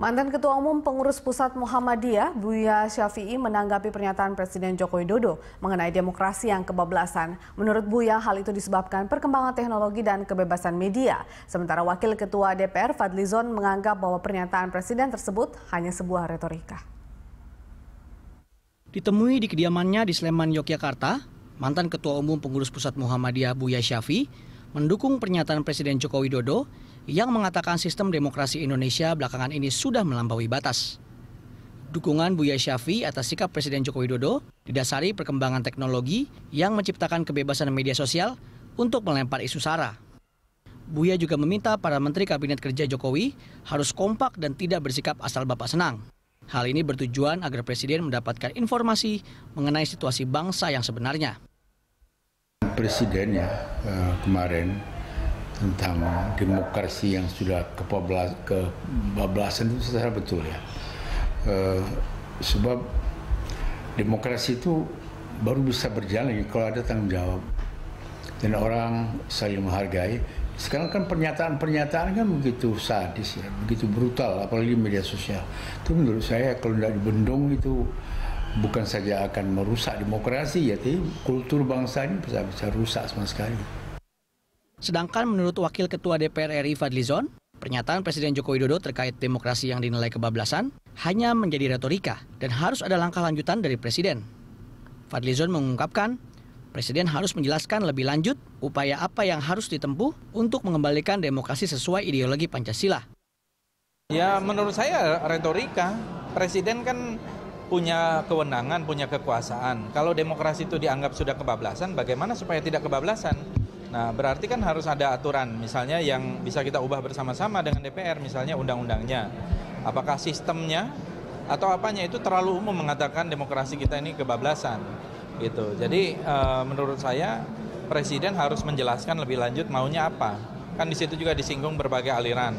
Mantan Ketua Umum Pengurus Pusat Muhammadiyah, Buya Syafi'i menanggapi pernyataan Presiden Joko Widodo mengenai demokrasi yang kebablasan. Menurut Buya, hal itu disebabkan perkembangan teknologi dan kebebasan media. Sementara Wakil Ketua DPR Fadlizon menganggap bahwa pernyataan Presiden tersebut hanya sebuah retorika. Ditemui di kediamannya di Sleman, Yogyakarta, mantan Ketua Umum Pengurus Pusat Muhammadiyah Buya Syafi'i mendukung pernyataan Presiden Joko Widodo yang mengatakan sistem demokrasi Indonesia belakangan ini sudah melampaui batas. Dukungan Buya Syafi atas sikap Presiden Joko Widodo didasari perkembangan teknologi yang menciptakan kebebasan media sosial untuk melempar isu sara. Buya juga meminta para menteri kabinet kerja Jokowi harus kompak dan tidak bersikap asal bapak senang. Hal ini bertujuan agar Presiden mendapatkan informasi mengenai situasi bangsa yang sebenarnya. Presiden ya, eh, kemarin tentang demokrasi yang sudah kebablasan itu secara betul ya. E, sebab demokrasi itu baru bisa berjalan kalau ada tanggung jawab dan orang saya menghargai. Sekarang kan pernyataan-pernyataan kan begitu sadis ya, begitu brutal, apalagi media sosial. Itu menurut saya kalau tidak dibendung itu bukan saja akan merusak demokrasi ya, tapi kultur bangsa ini bisa bisa rusak sama sekali. Sedangkan menurut Wakil Ketua DPR RI Fadlizon, pernyataan Presiden Joko Widodo terkait demokrasi yang dinilai kebablasan hanya menjadi retorika dan harus ada langkah lanjutan dari Presiden. Fadlizon mengungkapkan, Presiden harus menjelaskan lebih lanjut upaya apa yang harus ditempuh untuk mengembalikan demokrasi sesuai ideologi Pancasila. Ya menurut saya retorika, Presiden kan punya kewenangan, punya kekuasaan. Kalau demokrasi itu dianggap sudah kebablasan, bagaimana supaya tidak kebablasan? Nah, berarti kan harus ada aturan, misalnya yang bisa kita ubah bersama-sama dengan DPR, misalnya undang-undangnya. Apakah sistemnya atau apanya itu terlalu umum mengatakan demokrasi kita ini kebablasan, gitu. Jadi e, menurut saya Presiden harus menjelaskan lebih lanjut maunya apa. Kan di situ juga disinggung berbagai aliran.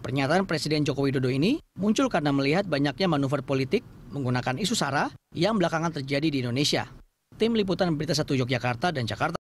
Pernyataan Presiden Joko Widodo ini muncul karena melihat banyaknya manuver politik menggunakan isu sara yang belakangan terjadi di Indonesia. Tim Liputan Berita Satu Yogyakarta dan Jakarta.